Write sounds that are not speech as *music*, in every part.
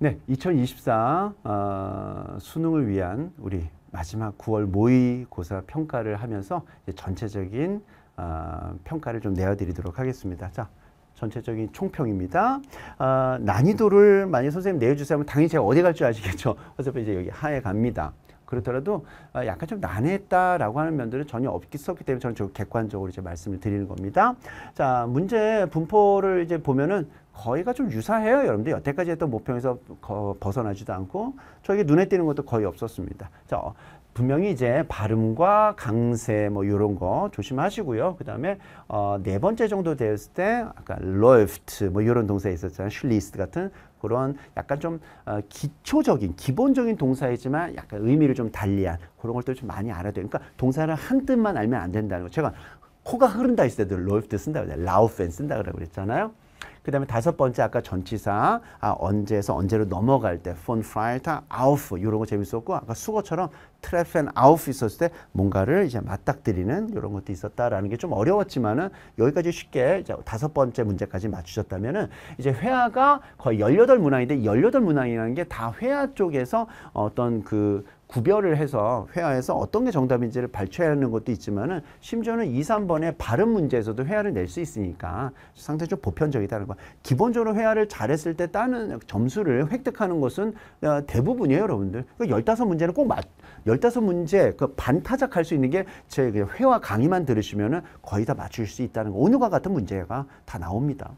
네, 2024 어, 수능을 위한 우리 마지막 9월 모의고사 평가를 하면서 전체적인 어, 평가를 좀 내어드리도록 하겠습니다. 자, 전체적인 총평입니다. 어, 난이도를 만약 선생님 내어주세요 하면 당연히 제가 어디 갈 줄 아시겠죠. *laughs* 어차피 이제 여기 하에 갑니다. 그렇더라도 어, 약간 좀 난해했다라고 하는 면들은 전혀 없었기 때문에 저는 좀 객관적으로 이제 말씀을 드리는 겁니다. 자, 문제 분포를 이제 보면은 거의가 좀 유사해요. 여러분들 여태까지 했던 모평에서 벗어나지도 않고 저에게 눈에 띄는 것도 거의 없었습니다. 자, 어, 분명히 이제 발음과 강세 뭐 이런 거 조심하시고요. 그 다음에 어, 네 번째 정도 되었을 때 아까 läuft 뭐 이런 동사 있었잖아요. schließt 같은 그런 약간 좀 어, 기초적인 기본적인 동사이지만 약간 의미를 좀 달리한 그런 것들 좀 많이 알아야 돼요. 그러니까 동사를 한 뜻만 알면 안 된다는 거. 제가 코가 흐른다 했을 때도 läuft 쓴다 고했잖아요라우 u f e n 쓴다 그랬잖아요. 그 다음에 다섯 번째 아까 전치사 아, 언제에서 언제로 넘어갈 때 von Freitag auf 이런 거 재밌었고 아까 수거처럼 트랩앤 아웃이 있었을 때 뭔가를 이제 맞닥뜨리는 이런 것도 있었다라는 게 좀 어려웠지만은 여기까지 쉽게 이제 다섯 번째 문제까지 맞추셨다면은 이제 회화가 거의 열여덟 문항인데 열여덟 문항이라는 게 다 회화 쪽에서 어떤 그 구별을 해서 회화에서 어떤 게 정답인지를 발췌해야 하는 것도 있지만은 심지어는 2, 3번의 발음 문제에서도 회화를 낼 수 있으니까 상당히 좀 보편적이다는 거. 기본적으로 회화를 잘했을 때 따는 점수를 획득하는 것은 어, 대부분이에요, 여러분들. 그그러 15문제는 꼭 맞, 열다섯 문제그 반타작할 수 있는 게제 그 회화 강의만 들으시면 거의 다 맞출 수 있다는 거. 오늘과 같은 문제가 다 나옵니다.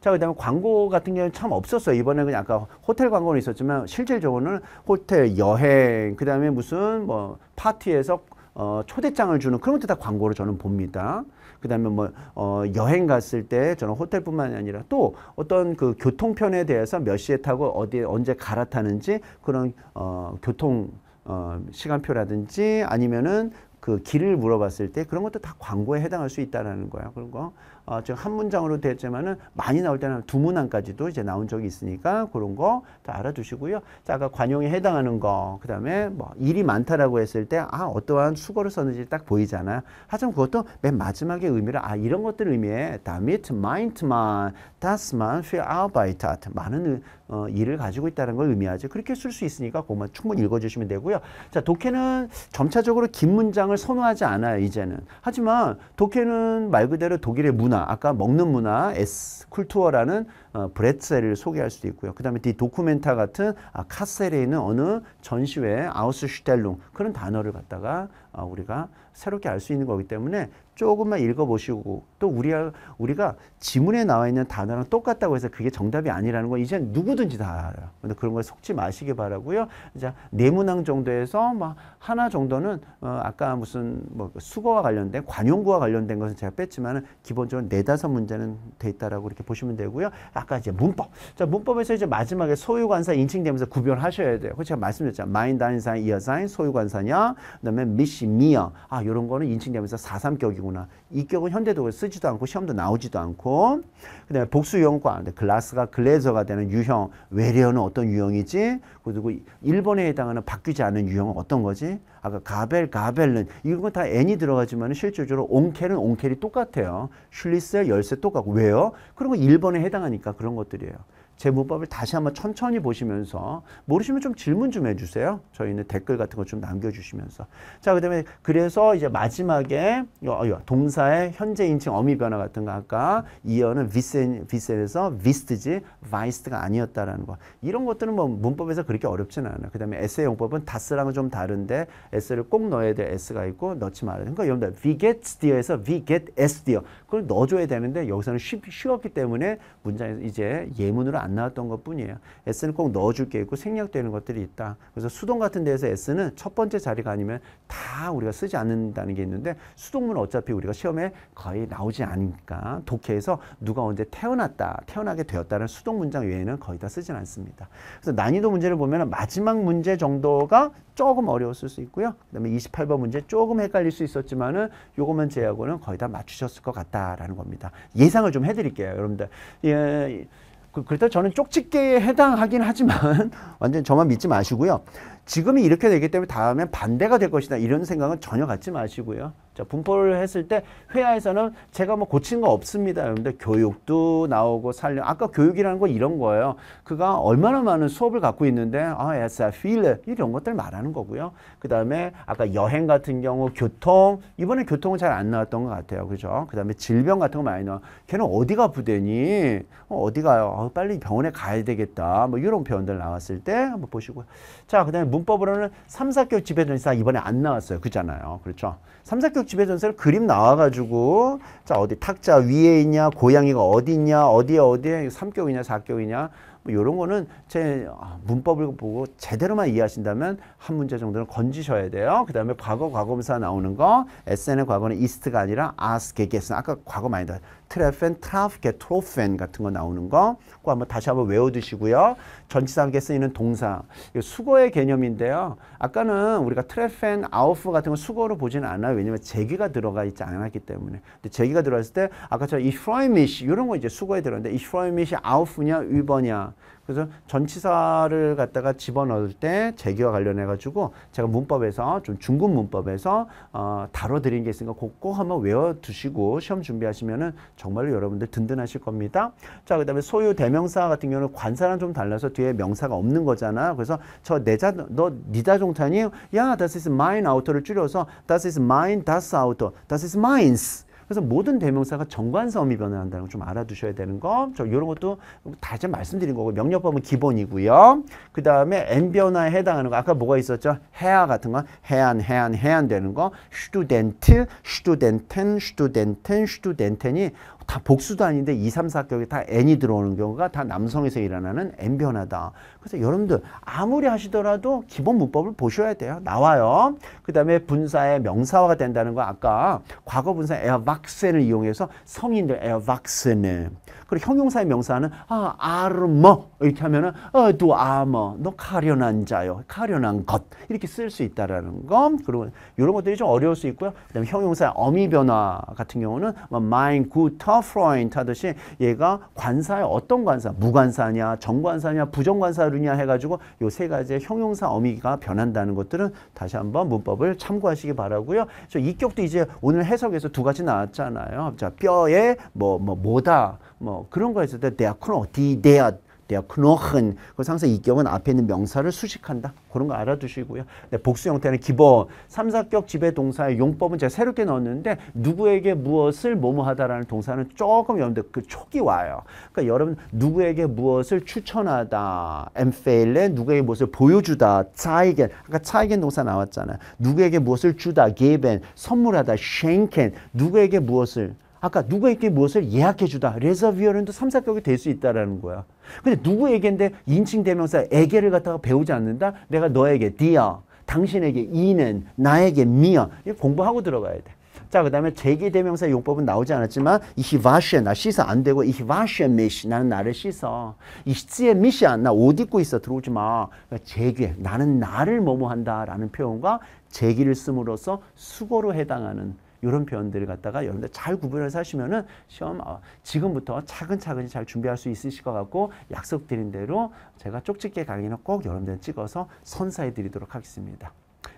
자, 그 다음에 광고 같은 경우는 참 없었어요. 이번에 그냥 아까 호텔 광고는 있었지만 실질적으로는 호텔, 여행, 그 다음에 무슨 뭐 파티에서 어, 초대장을 주는 그런 것도 다 광고로 저는 봅니다. 그 다음에 뭐, 어, 여행 갔을 때 저는 호텔뿐만 아니라 또 어떤 그 교통편에 대해서 몇 시에 타고 어디에 언제 갈아타는지 그런, 어, 교통, 어, 시간표라든지 아니면은 그 길을 물어봤을 때 그런 것도 다 광고에 해당할 수 있다라는 거야. 그런 거 어, 지금 한 문장으로 됐지만은 많이 나올 때는 두 문항까지도 이제 나온 적이 있으니까 그런 거 다 알아두시고요. 자, 아까 관용에 해당하는 거, 그 다음에 뭐 일이 많다라고 했을 때 아, 어떠한 수거를 썼는지 딱보이잖아 하지만 그것도 맨 마지막에 의미를 아, 이런 것들 의미에 damit meint만 das man für Arbeit 많은 어, 일을 가지고 있다는 걸의미하지 그렇게 쓸 수 있으니까 그것만 충분히 읽어주시면 되고요. 자, 독해는 점차적으로 긴 문장을 선호하지 않아요, 이제는. 하지만 독해는 말 그대로 독일의 문화 아까 먹는 문화 S 쿨투어라는 어, 브레셀을 소개할 수도 있고요. 그 다음에 디 도쿠멘타 같은 아, 카셀에 있는 어느 전시회 아우스슈텔룽 그런 단어를 갖다가 어, 우리가 새롭게 알 수 있는 거기 때문에 조금만 읽어보시고 또 우리가, 우리가 지문에 나와 있는 단어랑 똑같다고 해서 그게 정답이 아니라는 건 이제 누구든지 다 알아요. 근데 그런 걸 속지 마시기 바라고요. 이제 네문항 정도에서 막 뭐 하나 정도는 어, 아까 무슨 뭐 수거와 관련된 관용구와 관련된 것은 제가 뺐지만 기본적으로 네다섯 문제는 돼 있다라고 이렇게 보시면 되고요. 아까 이제 문법. 자, 문법에서 이제 마지막에 소유관사 인칭되면서 구별하셔야 돼요. 그렇죠? 제가 말씀드렸잖아요. 마인, 다인, 사인, 이어, 사인, 소유관사냐, 그 다음에 미시, 미어. 아, 이런 거는 인칭대명사 4.3격이구나. 이 격은 현대도에 쓰지도 않고 시험도 나오지도 않고 그 다음에 복수유형과 글라스가 글래저가 되는 유형 외래어는 어떤 유형이지? 그리고 일본에 해당하는 바뀌지 않은 유형은 어떤 거지? 아까 가벨, 가벨은 이런 건다 n이 들어가지만 실질적으로 옹켈은 옹켈이 똑같아요. 슐리셀, 열쇠 똑같고 왜요? 그런 거 일본에 해당하니까 그런 것들이에요. 제 문법을 다시 한번 천천히 보시면서 모르시면 좀 질문 좀 해주세요. 저희는 댓글 같은 거 좀 남겨주시면서 자 그다음에 그래서 이제 마지막에 어, 어, 동사의 현재 인칭 어미 변화 같은 거 아까 이어는 비센 비센에서 비스트지 바이스트가 아니었다라는 거 이런 것들은 뭐 문법에서 그렇게 어렵진 않아요. 그다음에 에세 용법은 다스랑은 좀 다른데 에스를 꼭 넣어야 돼 에스가 있고 넣지 말아야 되는 거 여러분들 we get steer에서 we get as s e e r 그걸 넣어줘야 되는데 여기서는 쉬, 쉬웠기 때문에 문장에서 이제 예문으로 안안 나왔던 것 뿐이에요. S는 꼭 넣어줄 게 있고 생략되는 것들이 있다. 그래서 수동 같은 데에서 S는 첫 번째 자리가 아니면 다 우리가 쓰지 않는다는 게 있는데 수동문 어차피 우리가 시험에 거의 나오지 않으니까 독해에서 누가 언제 태어났다, 태어나게 되었다는 수동 문장 외에는 거의 다 쓰진 않습니다. 그래서 난이도 문제를 보면 마지막 문제 정도가 조금 어려웠을 수 있고요. 그다음에 28번 문제 조금 헷갈릴 수 있었지만은 요거만 제외하고는 거의 다 맞추셨을 것 같다라는 겁니다. 예상을 좀 해드릴게요, 여러분들. 예, 그렇다 저는 쪽집게에 해당하긴 하지만 *laughs* 완전 저만 믿지 마시고요. 지금이 이렇게 되기 때문에 다음엔 반대가 될 것이다 이런 생각은 전혀 갖지 마시고요. 자, 분포를 했을 때 회화에서는 제가 뭐 고친 거 없습니다. 여러분들 교육도 나오고 살려 아까 교육이라는 거 이런 거예요. 그가 얼마나 많은 수업을 갖고 있는데 아, yes, I feel 이런 것들 말하는 거고요. 그다음에 아까 여행 같은 경우 교통 이번에 교통은 잘 안 나왔던 것 같아요. 그죠? 그다음에 질병 같은 거 많이 나와. 걔는 어디가 부대니? 어, 디 가요? 어, 빨리 병원에 가야 되겠다. 뭐 이런 표현들 나왔을 때 한번 보시고요. 자, 그다음에 문 문법으로는 삼사격 지배전사 이번에 안 나왔어요. 그잖아요. 그렇죠. 삼사격 지배전사를 그림 나와가지고 자 어디 탁자 위에 있냐 고양이가 어디 있냐 어디에 어디에 삼격이냐 사격이냐 뭐 이런 거는 제 아, 문법을 보고 제대로만 이해하신다면 한 문제 정도는 건지셔야 돼요. 그 다음에 과거 과거분사 나오는 거 SN의 과거는 이스가 아니라 아스게게스 아까 과거 많이 나왔어요. 트레펜, 트라프게, 트로펜 같은 거 나오는 거꼭 한번 다시 한번 외워두시고요. 전치사하 쓰이는 동사. 수거의 개념인데요. 아까는 우리가 트레펜, 아우프 같은 거 수거로 보지는 않아요. 왜냐면 제기가 들어가 있지 않았기 때문에. 근데 제기가 들어갔을 때 아까처럼 이프라이미시 이런 거 이제 수거에 들어는데 이프라이미시 아우프냐, 위버냐. 그래서 전치사를 갖다가 집어넣을 때재기와 관련해 가지고 제가 문법에서 좀 중급 문법에서 어, 다뤄드린 게 있으니까 꼭꼭 한번 외워두시고 시험 준비하시면은 정말로 여러분들 든든하실 겁니다. 자, 그다음에 소유 대명사 같은 경우는 관사랑 좀 달라서 뒤에 명사가 없는 거잖아. 그래서 저 내자 너 니자 종탄이 야, das ist mein Auto를 줄여서 das ist mein das Auto, das i s m i n s 그래서 모든 대명사가 정관사음이 변화한다는 걸 좀 알아두셔야 되는 거. 저 이런 것도 다시 말씀드린 거고 명령법은 기본이고요. 그 다음에 n 변화에 해당하는 거 아까 뭐가 있었죠? 해야 같은 거 해안 해안 해안 되는 거. student, studenten, 이다 복수도 아닌데 2, 3, 4격에 다 N이 들어오는 경우가 다 남성에서 일어나는 N변화다. 그래서 여러분들 아무리 하시더라도 기본 문법을 보셔야 돼요. 나와요. 그 다음에 분사의 명사화가 된다는 거 아까 과거 분사 에어박센을 이용해서 성인들 에어박센을 그리고 형용사의 명사는 아, 아르머 이렇게 하면은 어, 두 아머 너 가련한 자요. 가련한 것 이렇게 쓸 수 있다라는 거. 그리고 이런 것들이 좀 어려울 수 있고요. 그다음에 형용사 의 어미 변화 같은 경우는 마인 뭐 구터 a f f l u n t 하듯이 얘가 관사의 어떤 관사, 무관사냐, 정관사냐, 부정관사류냐 해가지고 요 세 가지의 형용사 어미가 변한다는 것들은 다시 한번 문법을 참고하시기 바라고요. 저 이격도 이제 오늘 해석에서 두 가지 나왔잖아요. 자, 뼈에 뭐, 뭐, 뭐다, 뭐 그런 거 있을 때 대학은 어디 대학 der k n 그래서 항상 이격은 앞에 있는 명사를 수식한다. 그런 거 알아두시고요. 네, 복수 형태는 기본 삼사격 지배 동사의 용법은 제가 새롭게 넣었는데 누구에게 무엇을 뭐뭐 하다라는 동사는 조금 여러분들 그 촉이 와요. 그러니까 여러분 누구에게 무엇을 추천하다. e m p f 누구에게 무엇을 보여주다. z e i 아까 z e i 동사 나왔잖아요. 누구에게 무엇을 주다. g e 선물하다. s c 누구에게 무엇을 아까 누구에게 무엇을 예약해 주다. 레서비어는도 3사격이 될 수 있다라는 거야. 근데 누구에게인데 인칭 대명사 에게를 갖다가 배우지 않는다. 내가 너에게 디어, 당신에게 이는, 나에게 미어. 공부하고 들어가야 돼. 자, 그 다음에 제기 대명사 용법은 나오지 않았지만 이히와쉐 나 씻어 안 되고 이히와쉐 미시 나는 나를 씻어 이히에 미시야 나옷 입고 있어 들어오지 마 그러니까 제기 나는 나를 뭐뭐 한다라는 표현과 제기를 쓰므로써 수고로 해당하는 이런 표현들을 갖다가 여러분들 잘 구분해서 하시면은 시험 어, 지금부터 차근차근히 잘 준비할 수 있으실 것 같고 약속드린 대로 제가 쪽집게 강의는 꼭 여러분들 찍어서 선사해 드리도록 하겠습니다.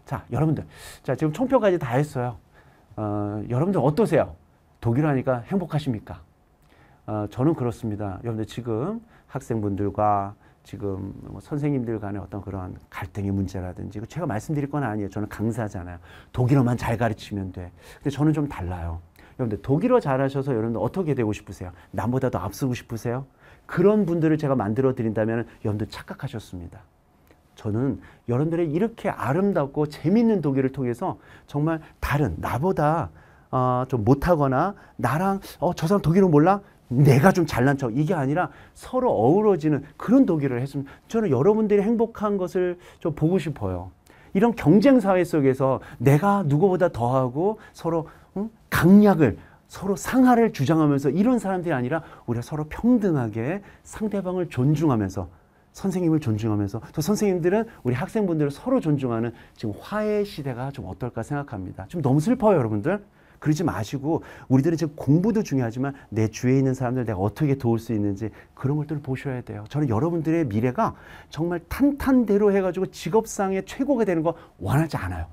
자, 여러분들. 자, 지금 총평까지 다 했어요. 어, 여러분들 어떠세요? 독일 하니까 행복하십니까? 어, 저는 그렇습니다. 여러분들 지금 학생분들과 지금 뭐 선생님들 간의 어떤 그런 갈등의 문제라든지 제가 말씀드릴 건 아니에요. 저는 강사잖아요. 독일어만 잘 가르치면 돼. 근데 저는 좀 달라요. 여러분들 독일어 잘하셔서 여러분들 어떻게 되고 싶으세요? 남보다 더 앞서고 싶으세요? 그런 분들을 제가 만들어 드린다면 여러분들 착각하셨습니다. 저는 여러분들의 이렇게 아름답고 재밌는 독일을 통해서 정말 다른 나보다 어, 좀 못하거나 나랑 어, 저 사람 독일어 몰라? 내가 좀 잘난 척 이게 아니라 서로 어우러지는 그런 독일을 했으면 저는 여러분들이 행복한 것을 좀 보고 싶어요. 이런 경쟁 사회 속에서 내가 누구보다 더하고 서로 응? 강약을 서로 상하를 주장하면서 이런 사람들이 아니라 우리가 서로 평등하게 상대방을 존중하면서 선생님을 존중하면서 또 선생님들은 우리 학생분들을 서로 존중하는 지금 화해 시대가 좀 어떨까 생각합니다. 좀 너무 슬퍼요, 여러분들. 그러지 마시고 우리들은 지금 공부도 중요하지만 내 주위에 있는 사람들 내가 어떻게 도울 수 있는지 그런 것들을 보셔야 돼요. 저는 여러분들의 미래가 정말 탄탄대로 해가지고 직업상의 최고가 되는 거 원하지 않아요.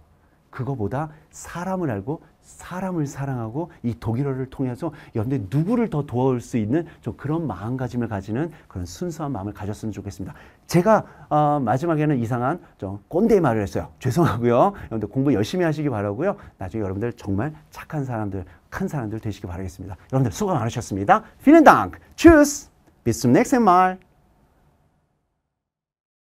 그거보다 사람을 알고 사람을 사랑하고 이 독일어를 통해서 여러 연대 누구를 더 도와줄 수 있는 좀 그런 마음가짐을 가지는 그런 순수한 마음을 가졌으면 좋겠습니다. 제가 어, 마지막에는 이상한 좀 꼰대 말을 했어요. 죄송하고요. 여러분들 공부 열심히 하시기 바라고요. 나중에 여러분들 정말 착한 사람들, 큰 사람들 되시기 바라겠습니다. 여러분들 수고 많으셨습니다. Vielen Dank. t